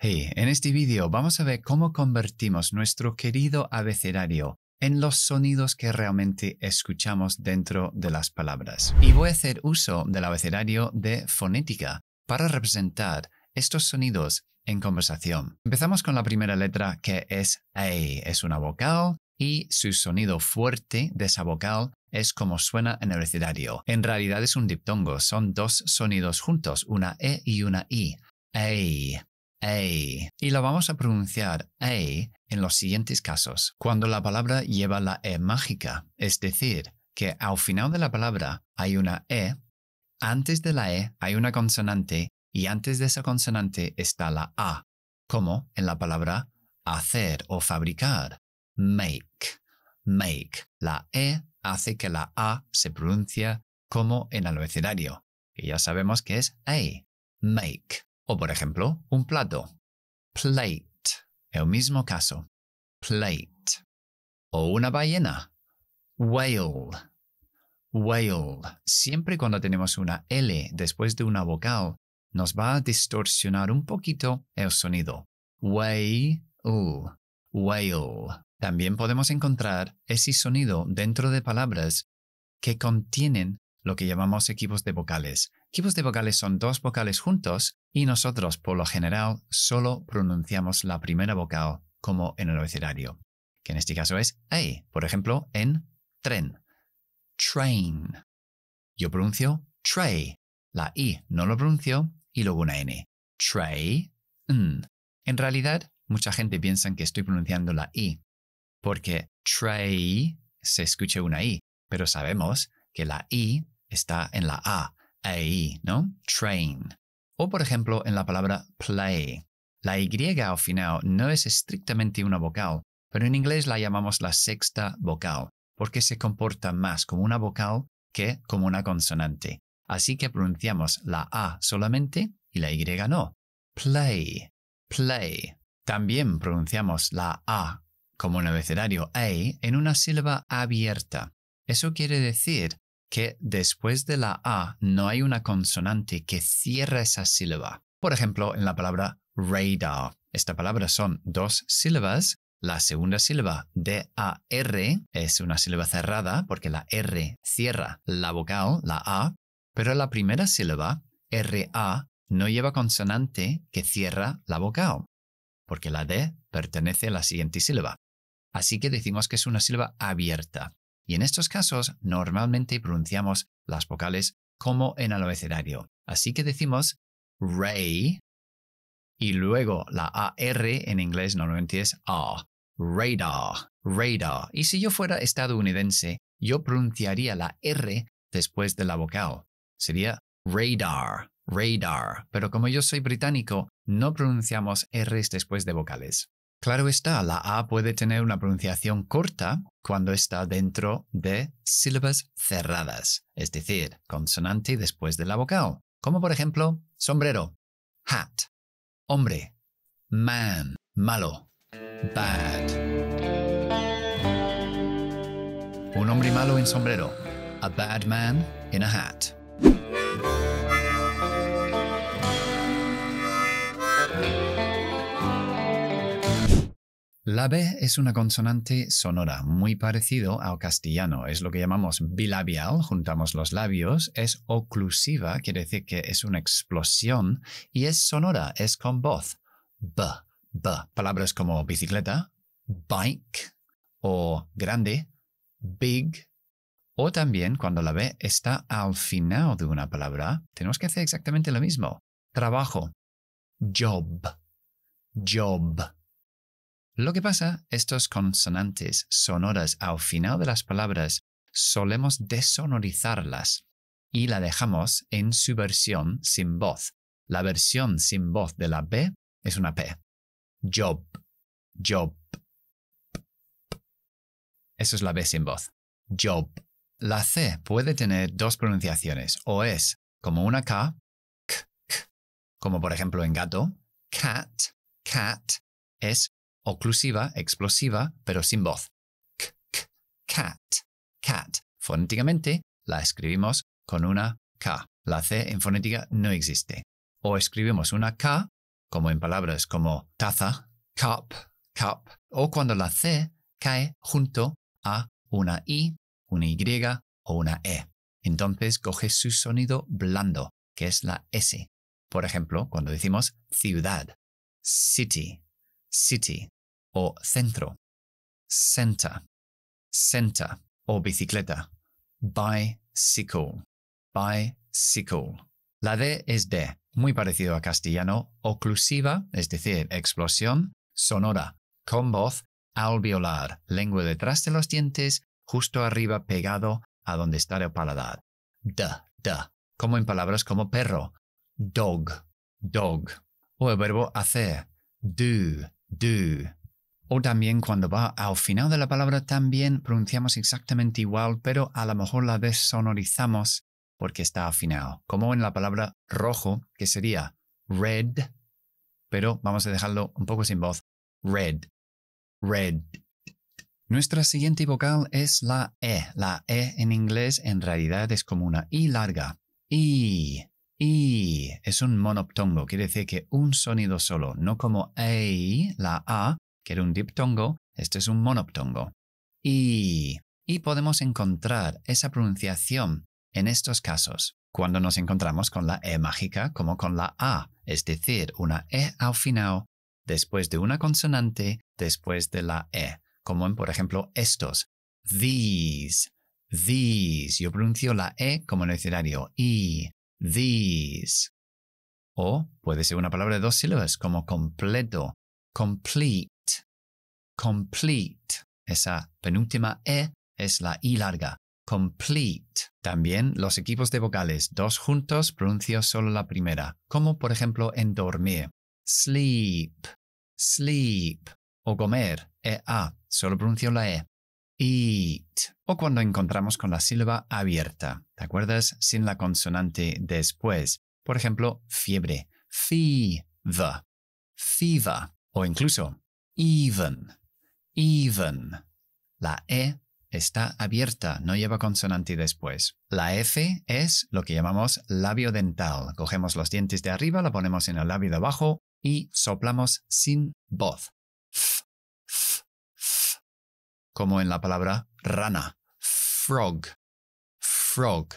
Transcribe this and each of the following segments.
Hey, en este vídeo vamos a ver cómo convertimos nuestro querido abecedario en los sonidos que realmente escuchamos dentro de las palabras. Y voy a hacer uso del abecedario de fonética para representar estos sonidos en conversación. Empezamos con la primera letra que es A, es una vocal y su sonido fuerte de esa vocal es como suena en el abecedario. En realidad es un diptongo, son dos sonidos juntos, una E y una I. A a. Y lo vamos a pronunciar a en los siguientes casos, cuando la palabra lleva la e mágica, es decir, que al final de la palabra hay una e, antes de la e hay una consonante y antes de esa consonante está la a, como en la palabra hacer o fabricar, make, make. La e hace que la a se pronuncie como en el que y ya sabemos que es a, make. O por ejemplo, un plato. Plate. El mismo caso. Plate. O una ballena. Whale. Whale. Siempre cuando tenemos una L después de una vocal, nos va a distorsionar un poquito el sonido. Whale. Whale. También podemos encontrar ese sonido dentro de palabras que contienen lo que llamamos equipos de vocales equipos de vocales son dos vocales juntos y nosotros, por lo general, solo pronunciamos la primera vocal como en el abecedario, que en este caso es a. por ejemplo, en tren. Train. Yo pronuncio tray. La I no lo pronuncio y luego una N. Tray. -n. En realidad, mucha gente piensa que estoy pronunciando la I, porque tray se escucha una I, pero sabemos que la I está en la A ¿no? Train. O por ejemplo en la palabra play. La Y al final no es estrictamente una vocal, pero en inglés la llamamos la sexta vocal, porque se comporta más como una vocal que como una consonante. Así que pronunciamos la A solamente y la Y no. Play, play. También pronunciamos la A como en el abecedario A en una sílaba abierta. Eso quiere decir que después de la A no hay una consonante que cierra esa sílaba. Por ejemplo, en la palabra radar. Esta palabra son dos sílabas. La segunda sílaba, D-A-R, es una sílaba cerrada porque la R cierra la vocal, la A, pero la primera sílaba, R-A, no lleva consonante que cierra la vocal, porque la D pertenece a la siguiente sílaba. Así que decimos que es una sílaba abierta. Y en estos casos normalmente pronunciamos las vocales como en el abecedario. Así que decimos ray y luego la AR en inglés normalmente es A. Radar, radar. Y si yo fuera estadounidense, yo pronunciaría la R después de la vocal. Sería radar, radar. Pero como yo soy británico, no pronunciamos R después de vocales. Claro está, la A puede tener una pronunciación corta cuando está dentro de sílabas cerradas, es decir, consonante después de la vocal, como por ejemplo sombrero, hat, hombre, man, malo, bad. Un hombre malo en sombrero, a bad man in a hat. La B es una consonante sonora, muy parecido al castellano, es lo que llamamos bilabial, juntamos los labios, es oclusiva, quiere decir que es una explosión, y es sonora, es con voz. B, B. Palabras como bicicleta, bike, o grande, big, o también cuando la B está al final de una palabra, tenemos que hacer exactamente lo mismo. Trabajo, job, job. Lo que pasa, estos consonantes sonoras al final de las palabras solemos desonorizarlas y la dejamos en su versión sin voz. La versión sin voz de la B es una P. Job, job. Eso es la B sin voz. Job. La C puede tener dos pronunciaciones, o es como una K, k, k como por ejemplo en gato, cat, cat, es oclusiva, explosiva, pero sin voz. C -c cat, cat. Fonéticamente la escribimos con una K. La C en fonética no existe. O escribimos una K, como en palabras como taza, cup, cup, o cuando la C cae junto a una I, una Y o una E. Entonces coge su sonido blando, que es la S. Por ejemplo, cuando decimos ciudad, city, city o centro, senta, senta o bicicleta, bicycle, bicycle. La D es D, muy parecido a castellano, oclusiva, es decir, explosión, sonora, con voz, alveolar, lengua detrás de los dientes, justo arriba pegado a donde está el paladar. D, d, como en palabras como perro, dog, dog, o el verbo hacer, do, do, o también cuando va al final de la palabra también pronunciamos exactamente igual, pero a lo mejor la desonorizamos porque está afinado Como en la palabra rojo, que sería red, pero vamos a dejarlo un poco sin voz. Red. Red. Nuestra siguiente vocal es la E. La E en inglés en realidad es como una I larga. I. I. Es un monoptongo, quiere decir que un sonido solo, no como EI, la A, que era un diptongo, este es un monoptongo. Y, y podemos encontrar esa pronunciación en estos casos cuando nos encontramos con la E mágica como con la A, es decir, una E al final, después de una consonante, después de la E, como en, por ejemplo, estos, these, these. Yo pronuncio la E como en el escenario. y, these. O puede ser una palabra de dos sílabas, como completo, complete, complete. Esa penúltima E es la I larga. Complete. También los equipos de vocales, dos juntos, pronuncio solo la primera, como por ejemplo en dormir. Sleep, sleep. O comer, E-A. solo pronuncio la E. Eat. O cuando encontramos con la sílaba abierta, ¿te acuerdas? Sin la consonante después. Por ejemplo, fiebre, fever, fever. O incluso even, even. La E está abierta, no lleva consonante después. La F es lo que llamamos labio dental. Cogemos los dientes de arriba, la ponemos en el labio de abajo y soplamos sin voz. F, f, f. Como en la palabra rana. Frog. Frog.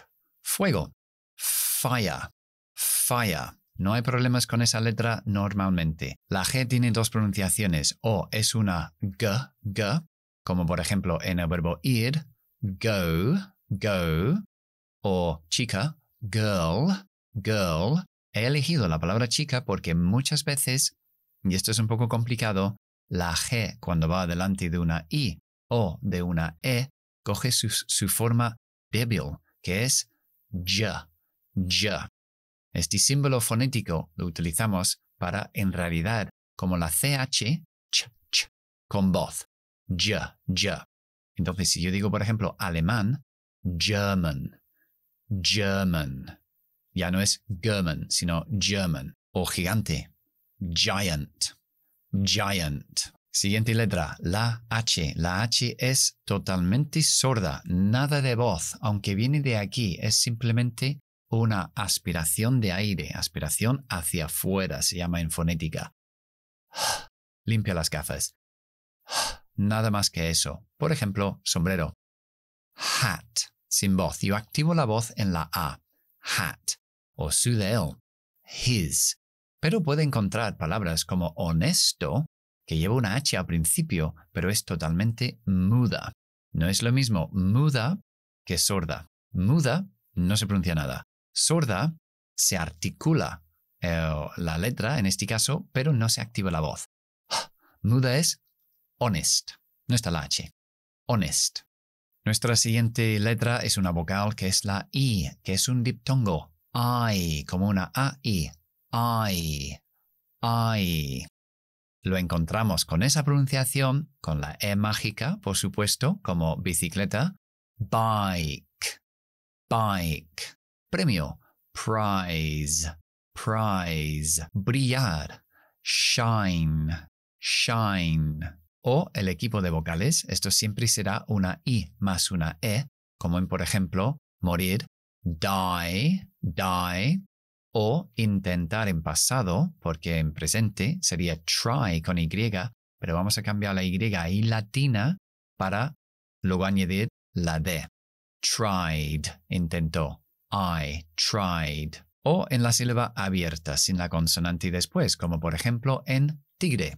Fuego. Fire. Fire. No hay problemas con esa letra normalmente. La G tiene dos pronunciaciones, o es una G, G, como por ejemplo en el verbo ir, go, go, o chica, girl, girl. He elegido la palabra chica porque muchas veces, y esto es un poco complicado, la G cuando va delante de una I o de una E coge su, su forma débil, que es j, j. Este símbolo fonético lo utilizamos para en realidad, como la CH ch, con voz. J, j. Entonces, si yo digo, por ejemplo, alemán, German, German. Ya no es German, sino German. O gigante, giant, giant. Siguiente letra, la H. La H es totalmente sorda, nada de voz, aunque viene de aquí, es simplemente una aspiración de aire, aspiración hacia afuera, se llama en fonética. Limpia las gafas. Nada más que eso. Por ejemplo, sombrero. Hat, sin voz. Yo activo la voz en la A. Hat. O su de él. His. Pero puede encontrar palabras como honesto, que lleva una H al principio, pero es totalmente muda. No es lo mismo muda que sorda. Muda no se pronuncia nada sorda se articula eh, la letra, en este caso, pero no se activa la voz. Ah, muda es honest. No está la H. Honest. Nuestra siguiente letra es una vocal que es la I, que es un diptongo. I, como una A-I. I. I. Lo encontramos con esa pronunciación, con la E mágica, por supuesto, como bicicleta. Bike. Bike premio, prize, prize, brillar, shine, shine. O el equipo de vocales, esto siempre será una I más una E, como en por ejemplo morir, die, die, o intentar en pasado, porque en presente sería try con Y, pero vamos a cambiar la Y y latina para luego añadir la D. Tried, intentó. I tried. O en la sílaba abierta, sin la consonante después, como por ejemplo en tigre.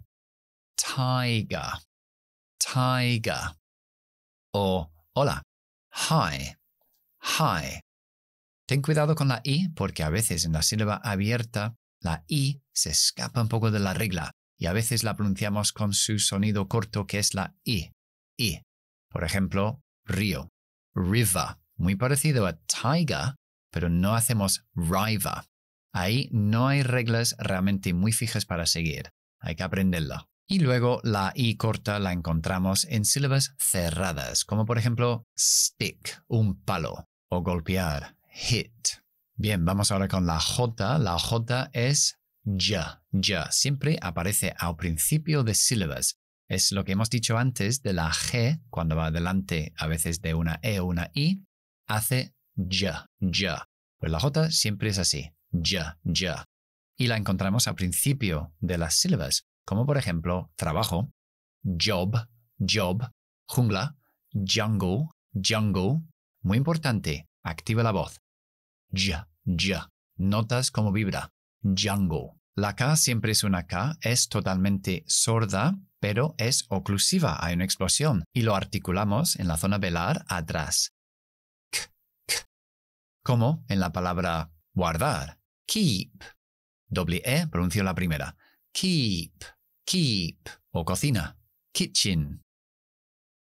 Tiger. Tiger. O hola. Hi. Hi. Ten cuidado con la I porque a veces en la sílaba abierta la I se escapa un poco de la regla y a veces la pronunciamos con su sonido corto que es la I. I. Por ejemplo, río. River. Muy parecido a tiger, pero no hacemos Riva. Ahí no hay reglas realmente muy fijas para seguir, hay que aprenderla. Y luego la I corta la encontramos en sílabas cerradas, como por ejemplo stick, un palo, o golpear, hit. Bien, vamos ahora con la J. La J es ya, ya. Siempre aparece al principio de sílabas. Es lo que hemos dicho antes de la G, cuando va adelante a veces de una E o una I, hace ya, ya. Pues la J siempre es así, ya, ya. Y la encontramos al principio de las sílabas, como por ejemplo trabajo, job, job, jungla, jungle, jungle. Muy importante, activa la voz. Ya, ya. Notas cómo vibra. Jungle. La K siempre es una K, es totalmente sorda, pero es oclusiva, hay una explosión, y lo articulamos en la zona velar atrás como en la palabra guardar. Keep. Doble E, pronuncio la primera. Keep, keep, o cocina. Kitchen,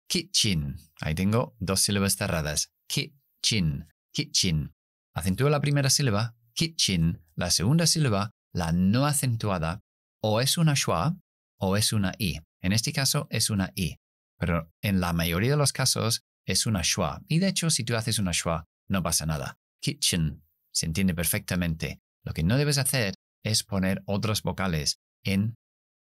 kitchen. Ahí tengo dos sílabas cerradas. Kitchen, kitchen. Acentúo la primera sílaba, kitchen, la segunda sílaba, la no acentuada, o es una schwa o es una i. En este caso es una i, pero en la mayoría de los casos es una schwa. Y de hecho, si tú haces una schwa, no pasa nada kitchen. Se entiende perfectamente. Lo que no debes hacer es poner otras vocales en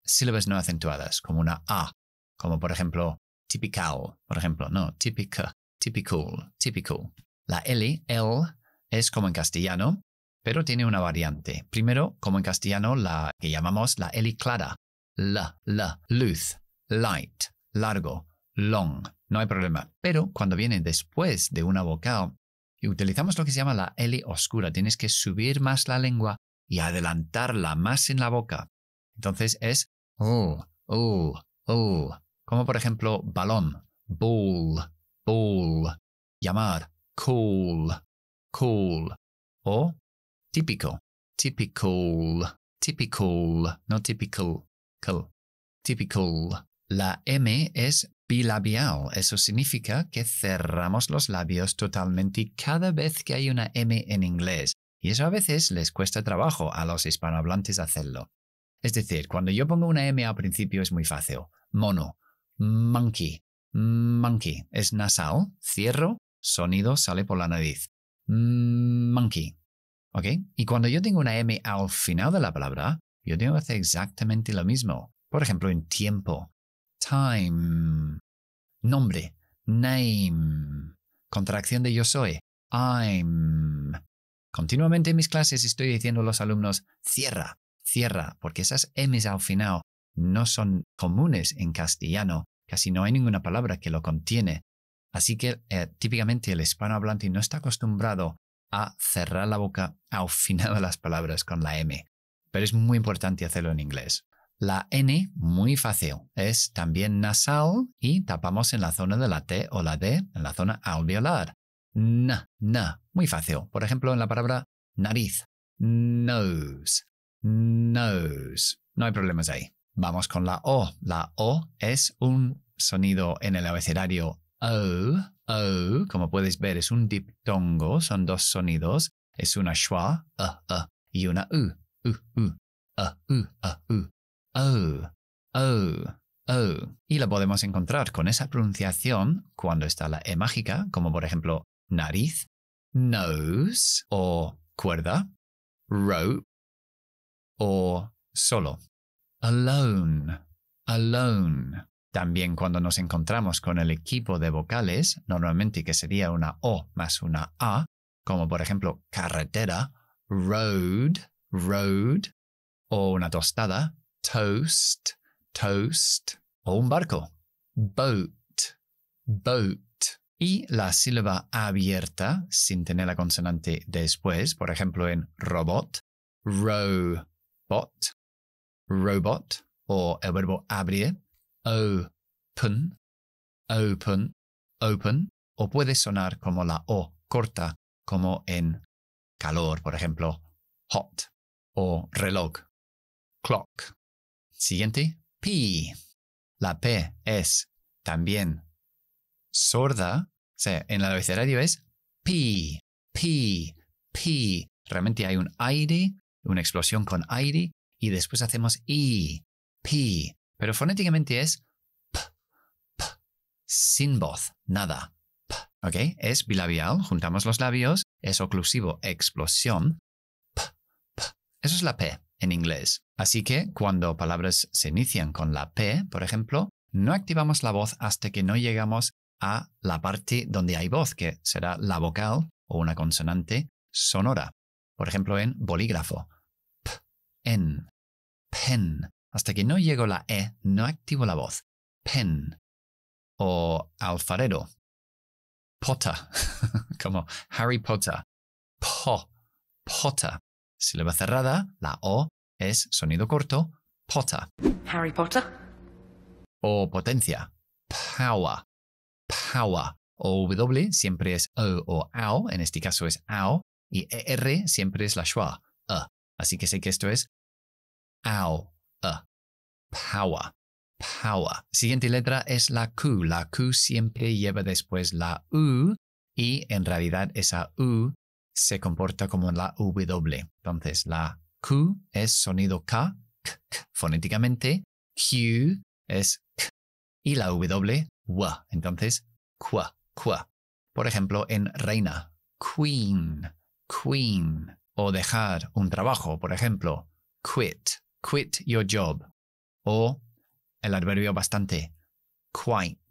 sílabas no acentuadas, como una A, como por ejemplo typical, por ejemplo, no, típica, typical, typical. La L, L, es como en castellano, pero tiene una variante. Primero, como en castellano, la que llamamos la L clara, L, L, luz, light, largo, long, no hay problema. Pero cuando viene después de una vocal, y utilizamos lo que se llama la L oscura. Tienes que subir más la lengua y adelantarla más en la boca. Entonces es oh, oh, oh. Como por ejemplo balón, ball, ball. Llamar, cool, cool. O típico, typical, typical, no typical, typical. La M es bilabial. Eso significa que cerramos los labios totalmente cada vez que hay una M en inglés. Y eso a veces les cuesta trabajo a los hispanohablantes hacerlo. Es decir, cuando yo pongo una M al principio es muy fácil. Mono, monkey, monkey. Es nasal, cierro, sonido sale por la nariz. Monkey. ¿Ok? Y cuando yo tengo una M al final de la palabra, yo tengo que hacer exactamente lo mismo. Por ejemplo, en tiempo time. Nombre, name. Contracción de yo soy, I'm. Continuamente en mis clases estoy diciendo a los alumnos, cierra, cierra, porque esas M's al final no son comunes en castellano, casi no hay ninguna palabra que lo contiene. Así que eh, típicamente el hispanohablante no está acostumbrado a cerrar la boca al final de las palabras con la M, pero es muy importante hacerlo en inglés. La N, muy fácil, es también nasal y tapamos en la zona de la T o la D, en la zona alveolar. N, n, muy fácil. Por ejemplo, en la palabra nariz, nose, nose. No hay problemas ahí. Vamos con la O. La O es un sonido en el abecedario O. O, como puedes ver, es un diptongo, son dos sonidos. Es una schwa, uh, uh, y una U, u, u, e, u, uh, u. O, oh, o, oh, o oh. Y la podemos encontrar con esa pronunciación cuando está la E mágica, como por ejemplo nariz, nose o cuerda, rope o solo. Alone, alone. También cuando nos encontramos con el equipo de vocales, normalmente que sería una O más una A, como por ejemplo carretera, road, road, o una tostada, toast, toast, o un barco. Boat, boat. Y la sílaba abierta, sin tener la consonante después, por ejemplo en robot, robot, robot, o el verbo abrir, open, open, open, o puede sonar como la O corta, como en calor, por ejemplo, hot, o reloj, clock. Siguiente, P. La P es también sorda. O sea, en la abecedario es P, P, P. Realmente hay un aire, una explosión con aire, y después hacemos I, P. Pero fonéticamente es P, P, sin voz, nada. P, ¿Ok? Es bilabial, juntamos los labios, es oclusivo, explosión. P, P. Eso es la P en inglés. Así que cuando palabras se inician con la P, por ejemplo, no activamos la voz hasta que no llegamos a la parte donde hay voz, que será la vocal o una consonante sonora. Por ejemplo, en bolígrafo. P, en, pen. Hasta que no llego la E, no activo la voz. Pen. O alfarero. Pota. Como Harry Potter. Po. Potter va cerrada, la O, es sonido corto, Potter. Harry Potter. O potencia, power. Power. O W siempre es e O o au, en este caso es au, y ER siempre es la schwa, e. Así que sé que esto es au, e. Power. Power. Siguiente letra es la Q. La Q siempre lleva después la U y en realidad esa U se comporta como la W. Entonces, la Q es sonido K, fonéticamente, Q es K y la W, W. Entonces, qua, qua. Por ejemplo, en reina, queen, queen. O dejar un trabajo, por ejemplo, quit, quit your job. O el adverbio bastante, quite,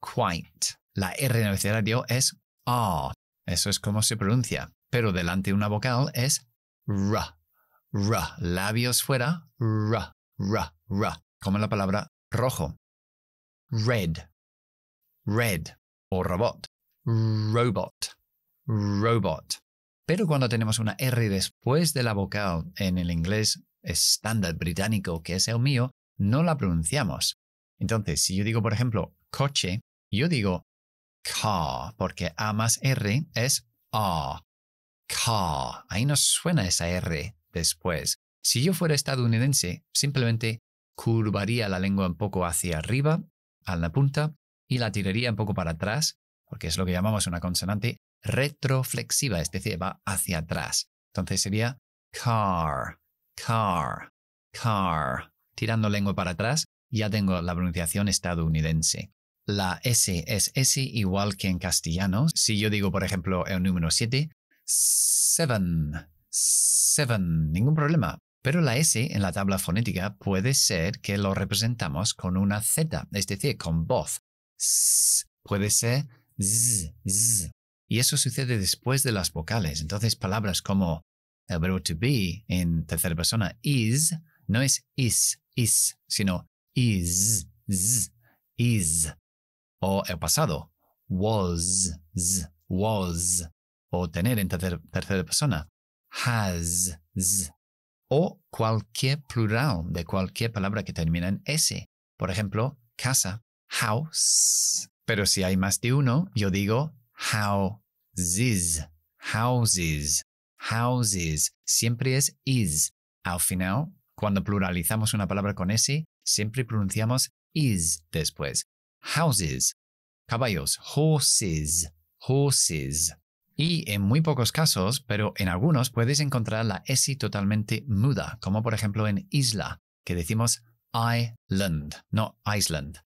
quite. La R en el es A, ah. Eso es como se pronuncia. Pero delante de una vocal es r. ra. Labios fuera, ra, ra, ra. Como la palabra rojo. Red, red. O robot, robot, robot. Pero cuando tenemos una R después de la vocal en el inglés estándar británico, que es el mío, no la pronunciamos. Entonces, si yo digo, por ejemplo, coche, yo digo car, porque A más R es A. Car. Ahí nos suena esa R después. Si yo fuera estadounidense, simplemente curvaría la lengua un poco hacia arriba, a la punta, y la tiraría un poco para atrás, porque es lo que llamamos una consonante retroflexiva, es decir, va hacia atrás. Entonces sería car, car, car. Tirando lengua para atrás, ya tengo la pronunciación estadounidense la S es S igual que en castellano. Si yo digo, por ejemplo, el número 7, seven, seven, ningún problema. Pero la S en la tabla fonética puede ser que lo representamos con una Z, es decir, con voz. S puede ser z, z. Y eso sucede después de las vocales. Entonces, palabras como el verbo to be en tercera persona is no es is, is, sino is, z, is o el pasado. Was, was. O tener en tercera persona. Has, z. O cualquier plural de cualquier palabra que termina en S. Por ejemplo, casa, house. Pero si hay más de uno, yo digo houses, houses, houses. Siempre es is. Al final, cuando pluralizamos una palabra con S, siempre pronunciamos is después houses, caballos, horses, horses. Y en muy pocos casos, pero en algunos puedes encontrar la S totalmente muda, como por ejemplo en isla, que decimos island, no island,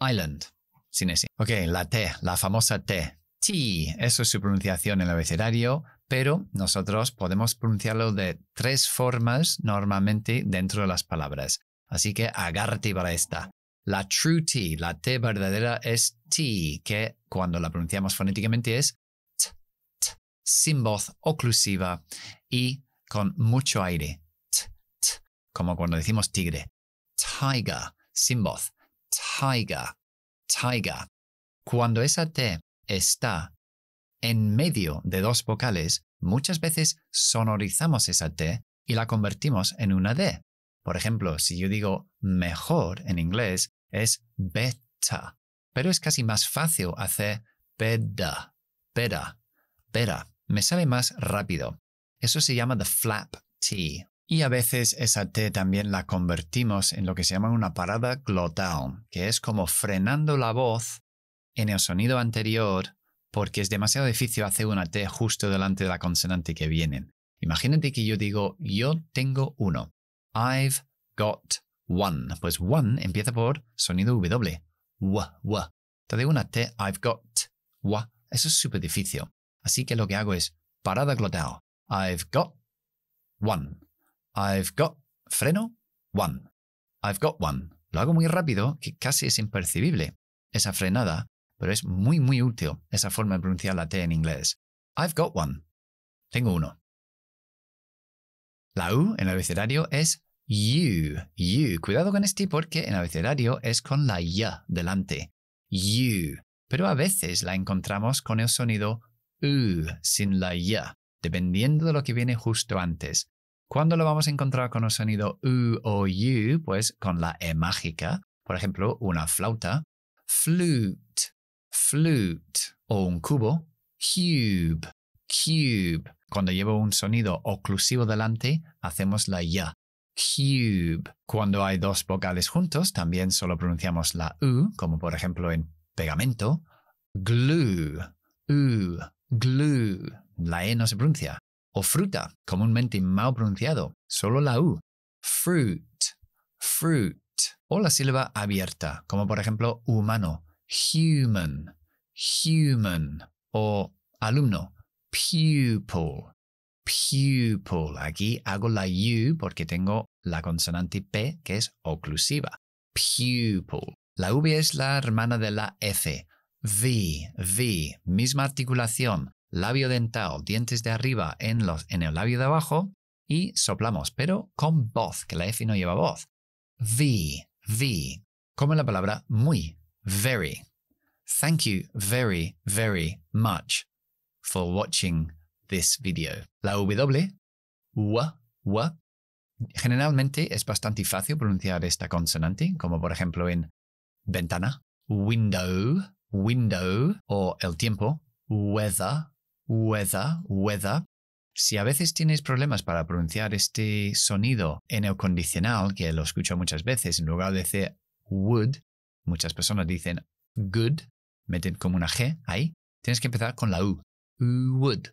Island, sin S. Ok, la T, la famosa T. T, eso es su pronunciación en el abecedario, pero nosotros podemos pronunciarlo de tres formas normalmente dentro de las palabras. Así que agárrate para esta. La true T, la T verdadera es T, que cuando la pronunciamos fonéticamente es T, T, sin voz oclusiva y con mucho aire. T, T, como cuando decimos tigre. Tiger, sin voz. Tiger, tiger. Cuando esa T está en medio de dos vocales, muchas veces sonorizamos esa T y la convertimos en una D. Por ejemplo, si yo digo mejor en inglés, es beta, pero es casi más fácil hacer peda, pera, peda. Me sale más rápido. Eso se llama the flap T. Y a veces esa T también la convertimos en lo que se llama una parada glottal, que es como frenando la voz en el sonido anterior porque es demasiado difícil hacer una T justo delante de la consonante que vienen. Imagínate que yo digo yo tengo uno. I've got one. Pues one empieza por sonido W. W, Te digo una T, I've got W. Eso es súper difícil. Así que lo que hago es parada glotal. I've got one. I've got freno one. I've got one. Lo hago muy rápido que casi es impercibible esa frenada, pero es muy muy útil esa forma de pronunciar la T en inglés. I've got one. Tengo uno. La U en el abecedario es You, you. Cuidado con este porque en abecedario es con la y delante. You. Pero a veces la encontramos con el sonido u sin la y, dependiendo de lo que viene justo antes. ¿Cuándo lo vamos a encontrar con el sonido u o u? Pues con la e mágica. Por ejemplo, una flauta. Flute, flute. O un cubo. Cube, cube. Cuando llevo un sonido oclusivo delante, hacemos la ya cube. Cuando hay dos vocales juntos, también solo pronunciamos la U, como por ejemplo en pegamento. Glue, U, glue. La E no se pronuncia. O fruta, comúnmente mal pronunciado, solo la U. Fruit, fruit. O la sílaba abierta, como por ejemplo humano. Human, human. O alumno, pupil, pupil. Aquí hago la U porque tengo la consonante P que es oclusiva. Pupil. La V es la hermana de la F. V, V, misma articulación, labio dental, dientes de arriba en, en el labio de abajo y soplamos, pero con voz, que la F no lleva voz. V, V, como la palabra muy, very. Thank you very, very much for watching this video. La W, wa, wa, generalmente es bastante fácil pronunciar esta consonante, como por ejemplo en ventana, window, window, o el tiempo, weather, weather, weather. Si a veces tienes problemas para pronunciar este sonido en el condicional, que lo escucho muchas veces, en lugar de decir would, muchas personas dicen good, meten como una G ahí, tienes que empezar con la U. Would,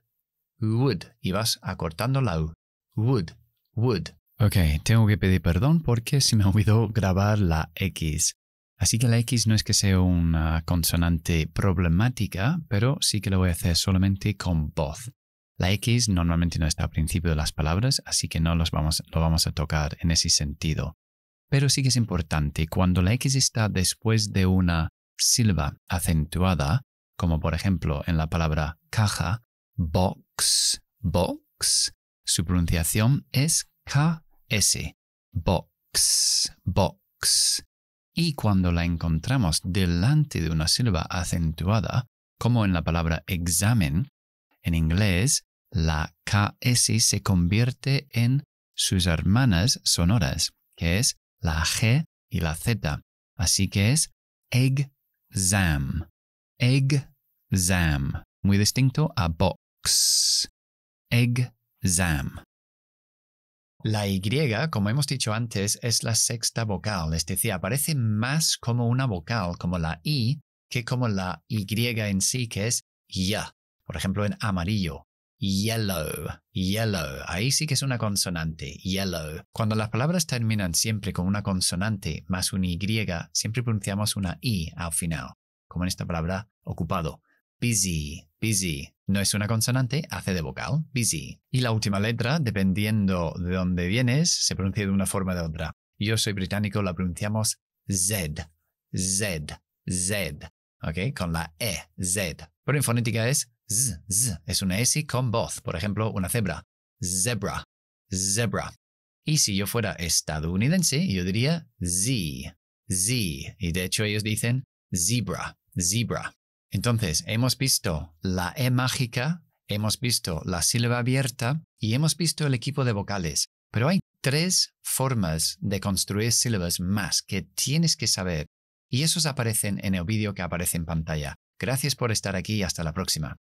Wood. y vas acortando la U. Would, would. Ok, tengo que pedir perdón porque se me olvidó grabar la X. Así que la X no es que sea una consonante problemática, pero sí que lo voy a hacer solamente con voz. La X normalmente no está al principio de las palabras, así que no los vamos, lo vamos a tocar en ese sentido. Pero sí que es importante, cuando la X está después de una silba acentuada, como por ejemplo en la palabra caja, box, box. Su pronunciación es KS, box, box. Y cuando la encontramos delante de una sílaba acentuada, como en la palabra examen, en inglés, la KS se convierte en sus hermanas sonoras, que es la G y la Z. Así que es exam, zam muy distinto a box exam. La Y, como hemos dicho antes, es la sexta vocal, es decir, aparece más como una vocal, como la I, que como la Y en sí, que es ya. Por ejemplo, en amarillo, yellow, yellow. Ahí sí que es una consonante, yellow. Cuando las palabras terminan siempre con una consonante más una Y, siempre pronunciamos una I al final, como en esta palabra ocupado. Busy, busy. No es una consonante, hace de vocal, busy. Y la última letra, dependiendo de dónde vienes, se pronuncia de una forma o de otra. Yo soy británico, la pronunciamos Z, Z, Z, ¿ok? Con la E, Z. Pero en fonética es Z, Z, es una S con voz, por ejemplo, una cebra, zebra, zebra. Y si yo fuera estadounidense, yo diría Z, Z. Y de hecho ellos dicen zebra, zebra. Entonces, hemos visto la E mágica, hemos visto la sílaba abierta y hemos visto el equipo de vocales. Pero hay tres formas de construir sílabas más que tienes que saber y esos aparecen en el vídeo que aparece en pantalla. Gracias por estar aquí y hasta la próxima.